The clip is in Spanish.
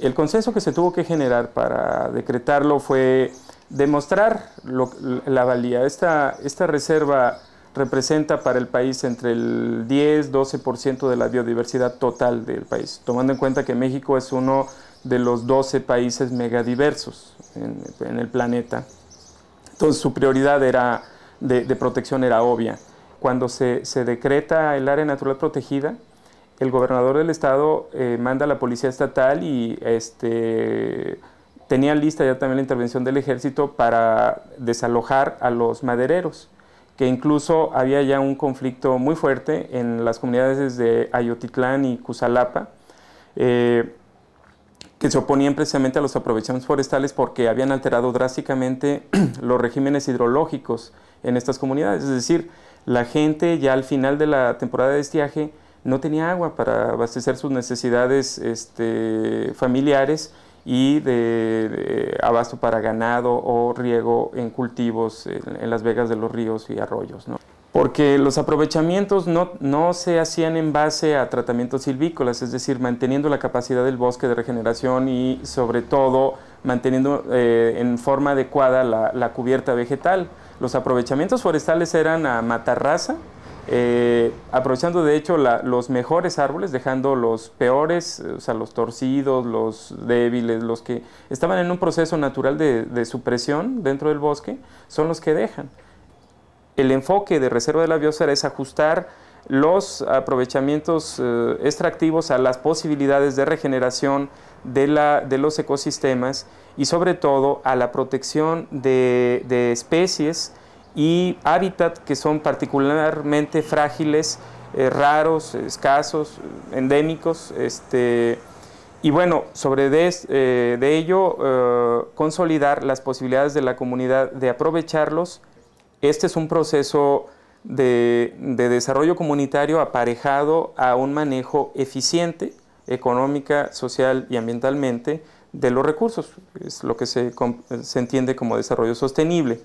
el consenso que se tuvo que generar para decretarlo fue demostrar la valía. Esta, esta reserva representa para el país entre el 10-12% de la biodiversidad total del país, tomando en cuenta que México es uno de los 12 países megadiversos en, en el planeta. Entonces su prioridad era de, protección era obvia. Cuando se, se decreta el área natural protegida, el gobernador del estado eh, manda a la policía estatal y este, lista ya también la intervención del ejército para desalojar a los madereros, que incluso había ya un conflicto muy fuerte en las comunidades de Ayotitlán y Cusalapa, eh, que se oponían precisamente a los aprovechamientos forestales porque habían alterado drásticamente los regímenes hidrológicos en estas comunidades. Es decir, la gente ya al final de la temporada de estiaje, no tenía agua para abastecer sus necesidades este, familiares y de, abasto para ganado o riego en cultivos en, las vegas de los ríos y arroyos. Porque los aprovechamientos no, se hacían en base a tratamientos silvícolas, es decir, manteniendo la capacidad del bosque de regeneración y sobre todo manteniendo eh, en forma adecuada la, la, cubierta vegetal. Los aprovechamientos forestales eran a matarraza, eh, aprovechando de hecho los mejores árboles, dejando los peores, eh, o sea, los torcidos, los débiles, los que estaban en un proceso natural de, supresión dentro del bosque, son los que dejan. El enfoque de reserva de la biosfera es ajustar los aprovechamientos eh, extractivos a las posibilidades de regeneración de, los ecosistemas y sobre todo a la protección de especies y hábitat que son particularmente frágiles, eh, raros, escasos, endémicos. Este, y bueno, sobre de, eh, ello, eh, consolidar las posibilidades de la comunidad de aprovecharlos. Este es un proceso de, desarrollo comunitario aparejado a un manejo eficiente, económica, social y ambientalmente, de los recursos, es lo que se, se, entiende como desarrollo sostenible.